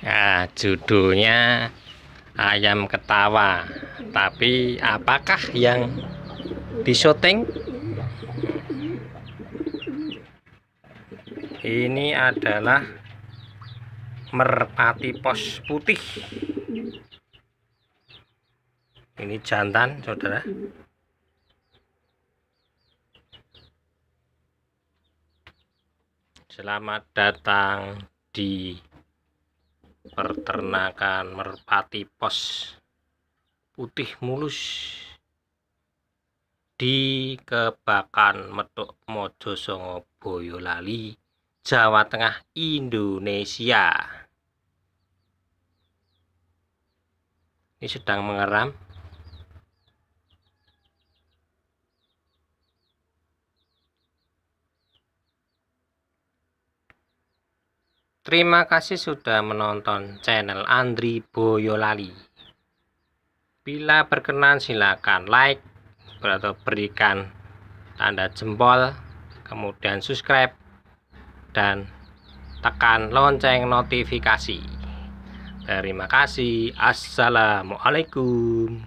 Ya judulnya ayam ketawa. Tapi apakah yang di syuting? Ini adalah merpati pos putih. Ini jantan, Saudara. Selamat datang di Peternakan merpati pos putih mulus di Kebakan Metuk Mojo Songo Boyolali Jawa Tengah Indonesia ini sedang mengeram Terima kasih sudah menonton channel Andri Boyolali. Bila berkenan silakan like atau berikan tanda jempol, kemudian subscribe dan tekan lonceng notifikasi. Terima kasih. Assalamualaikum.